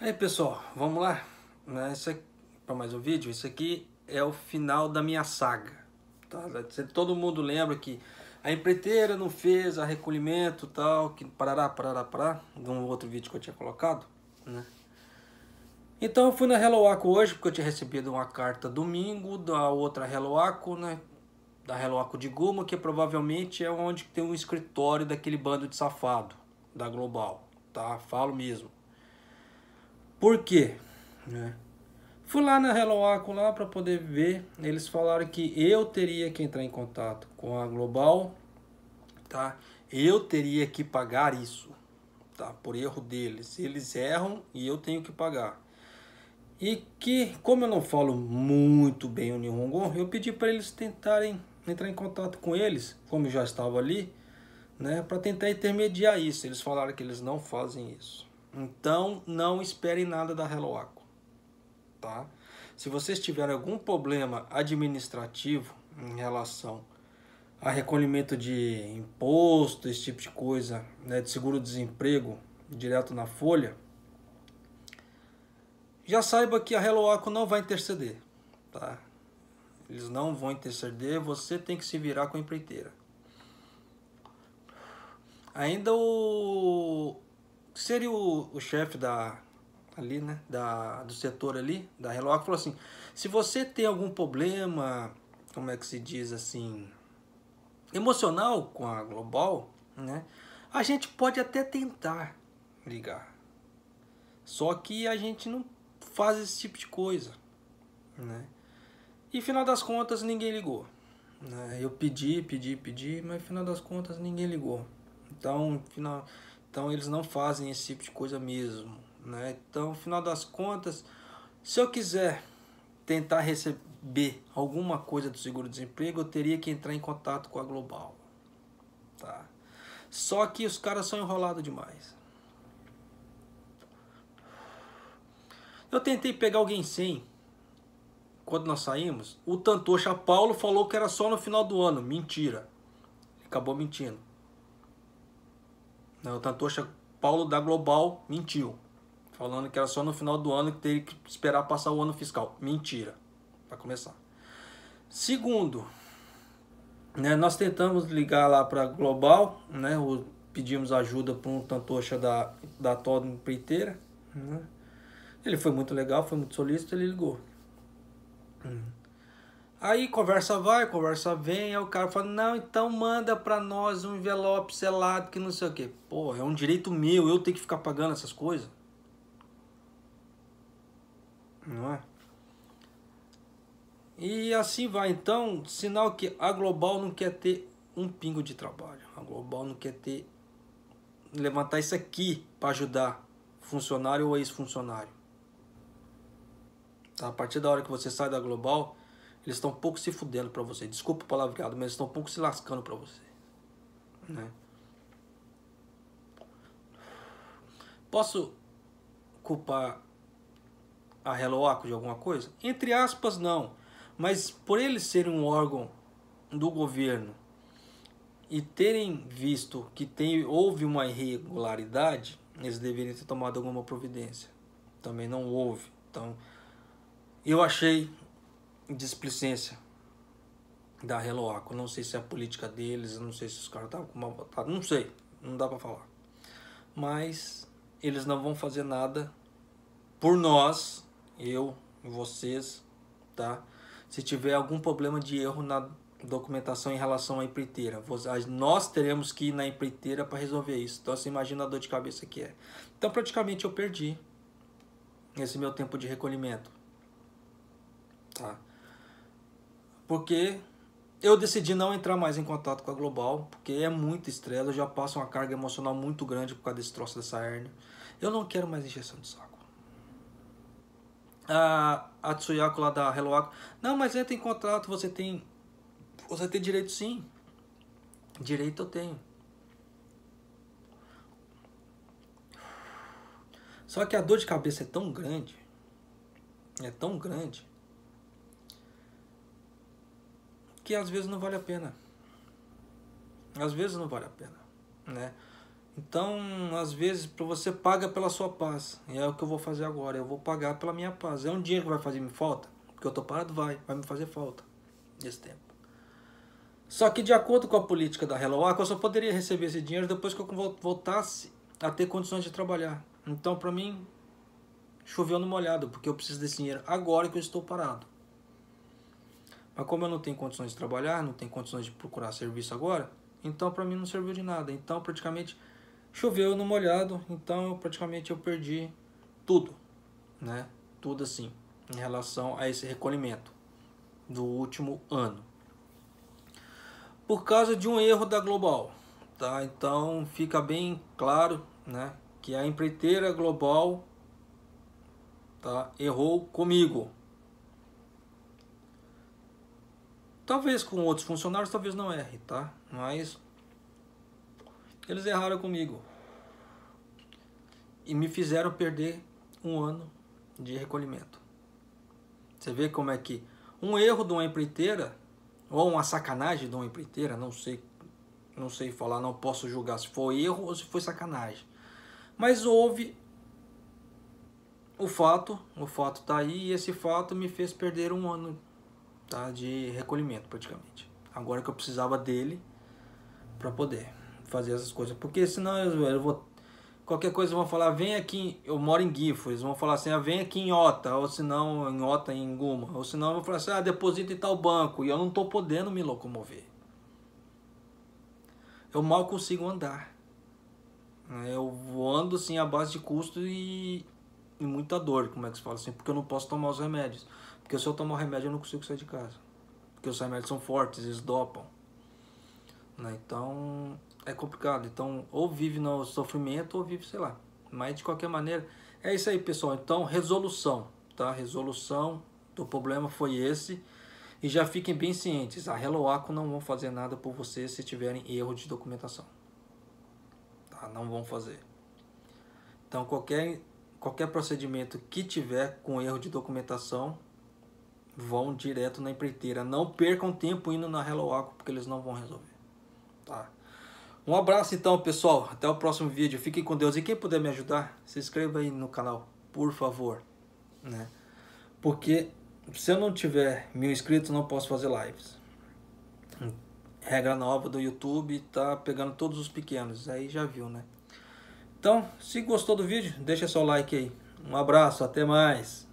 Aí pessoal, vamos lá é né? para mais um vídeo. Esse aqui é o final da minha saga. Tá? Todo mundo lembra que a empreiteira não fez a recolhimento tal, que parará, parará, parará, de um outro vídeo que eu tinha colocado, né? Então eu fui na Hello Aco hoje, porque eu tinha recebido uma carta domingo da outra Hello Aco, né? Da Hello Aco de Guma, que provavelmente é onde tem um escritório daquele bando de safado, da Global, tá? Falo mesmo. Por quê? Né? Fui lá na Helloaco lá para poder ver. Eles falaram que eu teria que entrar em contato com a Global, tá? Eu teria que pagar isso, tá? Por erro deles. Eles erram e eu tenho que pagar. E que, como eu não falo muito bem o Nihongo, eu pedi para eles tentarem entrar em contato com eles, como eu já estava ali, né, para tentar intermediar isso. Eles falaram que eles não fazem isso. Então não esperem nada da Hello Aqua, tá? Se vocês tiverem algum problema administrativo em relação a recolhimento de imposto, esse tipo de coisa, né, de seguro-desemprego direto na folha, já saiba que a Hello Aqua não vai interceder, tá? Eles não vão interceder, você tem que se virar com a empreiteira. Ainda o seria o, o chefe da ali, né, da, do setor ali, da relógio, falou assim, se você tem algum problema, como é que se diz assim, emocional com a Global, né, a gente pode até tentar ligar. Só que a gente não faz esse tipo de coisa, né? E final das contas ninguém ligou. Né? Eu pedi, pedi, pedi, mas final das contas ninguém ligou. Então, final, então eles não fazem esse tipo de coisa mesmo, né? Então, no final das contas, se eu quiser tentar receber alguma coisa do seguro-desemprego, eu teria que entrar em contato com a Global, tá? Só que os caras são enrolados demais. Eu tentei pegar alguém sem. Quando nós saímos, o Tantocha Paulo falou que era só no final do ano. Mentira. Acabou mentindo. Né, o Tantocha Paulo da Global mentiu, falando que era só no final do ano que teria que esperar passar o ano fiscal. Mentira, para começar. Segundo, né, nós tentamos ligar lá para Global, né, o, pedimos ajuda para um Tantocha da, da Todd Empreiteira. Né? Ele foi muito legal, foi muito solícito, ele ligou. Hum. Aí conversa vai, conversa vem, aí o cara fala, não, então manda pra nós um envelope selado que não sei o quê. Porra, é um direito meu, eu tenho que ficar pagando essas coisas. Não é? E assim vai, então, sinal que a Global não quer ter um pingo de trabalho. A Global não quer ter levantar isso aqui para ajudar funcionário ou ex-funcionário. Tá? A partir da hora que você sai da Global, eles estão um pouco se fudendo para você. Desculpa o palavreado, mas estão um pouco se lascando para você. Né? Posso culpar a Aqua de alguma coisa? Entre aspas, não. Mas por eles serem um órgão do governo e terem visto que tem, houve uma irregularidade, eles deveriam ter tomado alguma providência. Também não houve. Então, eu achei displicência da Reloaco. Não sei se é a política deles, não sei se os caras estavam com uma votado, não sei, não dá para falar. Mas eles não vão fazer nada por nós, eu, vocês, tá? Se tiver algum problema de erro na documentação em relação à empreiteira, nós teremos que ir na empreiteira para resolver isso. Então você imagina a dor de cabeça que é. Então praticamente eu perdi esse meu tempo de recolhimento. Tá? porque eu decidi não entrar mais em contato com a Global, porque é muito estrela, eu já passo uma carga emocional muito grande por causa desse troço dessa hernia. Eu não quero mais injeção de saco. A, a Tsuyako lá da Hello Aqua, não, mas entra em contato você tem, você tem direito sim. Direito eu tenho. Só que a dor de cabeça é tão grande, é tão grande, que às vezes não vale a pena. Às vezes não vale a pena, né? Então, às vezes, para você paga pela sua paz. E é o que eu vou fazer agora. Eu vou pagar pela minha paz. É um dinheiro que vai fazer me falta? Porque eu tô parado, vai. Vai me fazer falta desse tempo. Só que de acordo com a política da Hello eu só poderia receber esse dinheiro depois que eu voltasse a ter condições de trabalhar. Então, para mim, choveu no molhado, porque eu preciso desse dinheiro agora que eu estou parado. Mas como eu não tenho condições de trabalhar, não tenho condições de procurar serviço agora, então para mim não serviu de nada. Então praticamente choveu no molhado, então praticamente eu perdi tudo, né? Tudo assim, em relação a esse recolhimento do último ano. Por causa de um erro da Global, tá? Então fica bem claro, né, que a empreiteira Global tá errou comigo. Talvez com outros funcionários, talvez não erre, tá? Mas eles erraram comigo. E me fizeram perder um ano de recolhimento. Você vê como é que um erro de uma empreiteira, ou uma sacanagem de uma empreiteira, não sei, não sei falar, não posso julgar se foi erro ou se foi sacanagem. Mas houve o fato, o fato tá aí, e esse fato me fez perder um ano tá? De recolhimento praticamente. Agora que eu precisava dele para poder fazer essas coisas, porque senão eu, eu vou qualquer coisa vão falar vem aqui, eu moro em Gifo, eles vão falar assim, ah, vem aqui em Ota, ou senão em Ota em Guma, ou senão vão falar assim, ah, deposita em tal banco e eu não tô podendo me locomover. Eu mal consigo andar. Eu ando assim a base de custo e, e muita dor, como é que se fala assim, porque eu não posso tomar os remédios. Porque se eu tomar remédio eu não consigo sair de casa. Porque os remédios são fortes, eles dopam. Né? Então é complicado. Então ou vive no sofrimento ou vive, sei lá. Mas de qualquer maneira, é isso aí, pessoal. Então, resolução, tá? Resolução do problema foi esse. E já fiquem bem cientes, a Hello não vão fazer nada por vocês se tiverem erro de documentação. Tá? Não vão fazer. Então, qualquer, qualquer procedimento que tiver com erro de documentação, vão direto na empreiteira. Não percam tempo indo na Hello Aqua, porque eles não vão resolver. Tá? Um abraço então, pessoal. Até o próximo vídeo. Fiquem com Deus. E quem puder me ajudar, se inscreva aí no canal, por favor. Né? Porque se eu não tiver mil inscritos, não posso fazer lives. Regra nova do YouTube, tá pegando todos os pequenos. Aí já viu, né? Então, se gostou do vídeo, deixa seu like aí. Um abraço, até mais.